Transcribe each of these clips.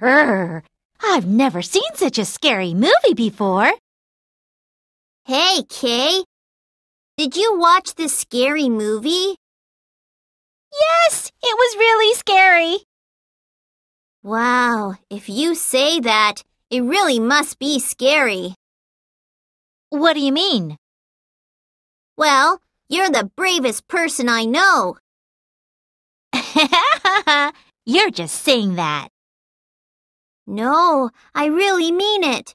Brr! I've never seen such a scary movie before. Hey, Kay. Did you watch this scary movie? Yes, it was really scary. Wow, if you say that, it really must be scary. What do you mean? Well, you're the bravest person I know. You're just saying that. No, I really mean it.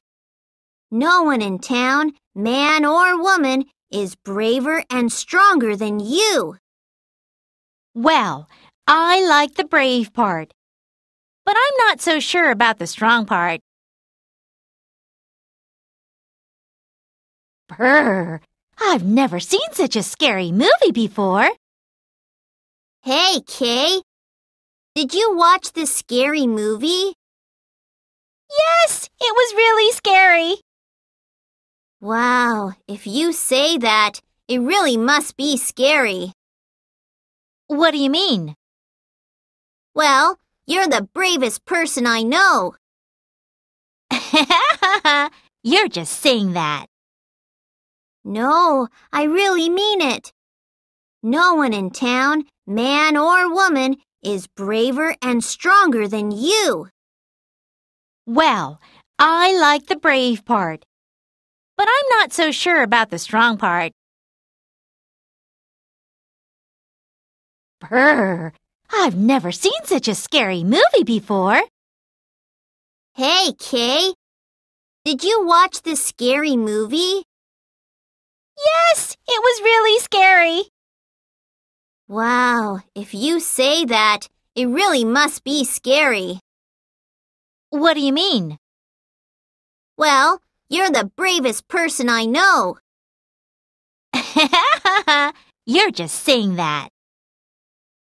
No one in town, man or woman, is braver and stronger than you. Well, I like the brave part, but I'm not so sure about the strong part. Brr, I've never seen such a scary movie before. Hey, Kay, did you watch this scary movie? Yes, it was really scary. Wow, if you say that, it really must be scary. What do you mean? Well, you're the bravest person I know. you're just saying that. No, I really mean it. No one in town, man or woman, is braver and stronger than you. Well, I like the brave part, but I'm not so sure about the strong part. Brr, I've never seen such a scary movie before. Hey, Kay, did you watch this scary movie? Yes, it was really scary. Wow, if you say that, it really must be scary. What do you mean? Well, you're the bravest person I know. you're just saying that.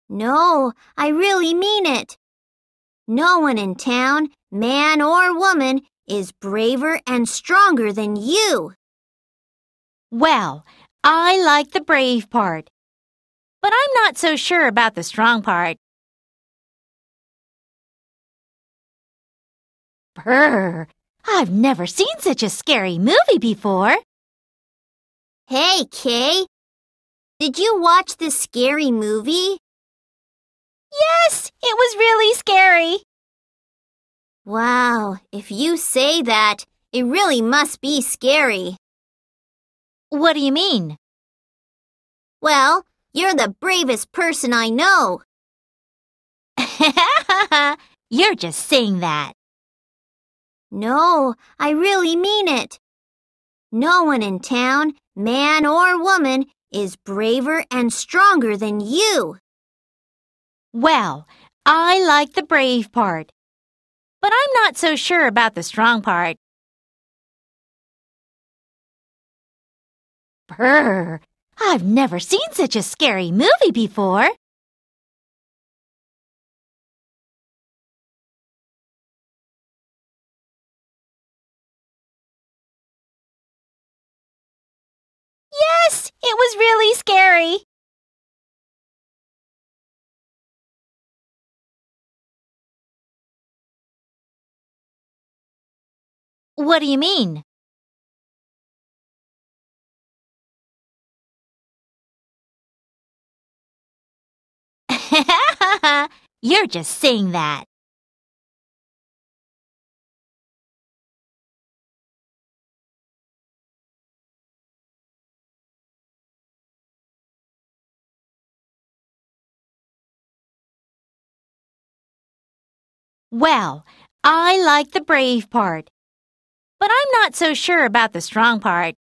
No, I really mean it. No one in town, man or woman, is braver and stronger than you. Well, I like the brave part, but I'm not so sure about the strong part. Brr! I've never seen such a scary movie before. Hey, Kay. Did you watch this scary movie? Yes, it was really scary. Wow, if you say that, it really must be scary. What do you mean? Well, you're the bravest person I know. You're just saying that. No, I really mean it. No one in town, man or woman, is braver and stronger than you. Well, I like the brave part, but I'm not so sure about the strong part. Brr, I've never seen such a scary movie before. Sorry. What do you mean? You're just saying that. Well, I like the brave part, but I'm not so sure about the strong part.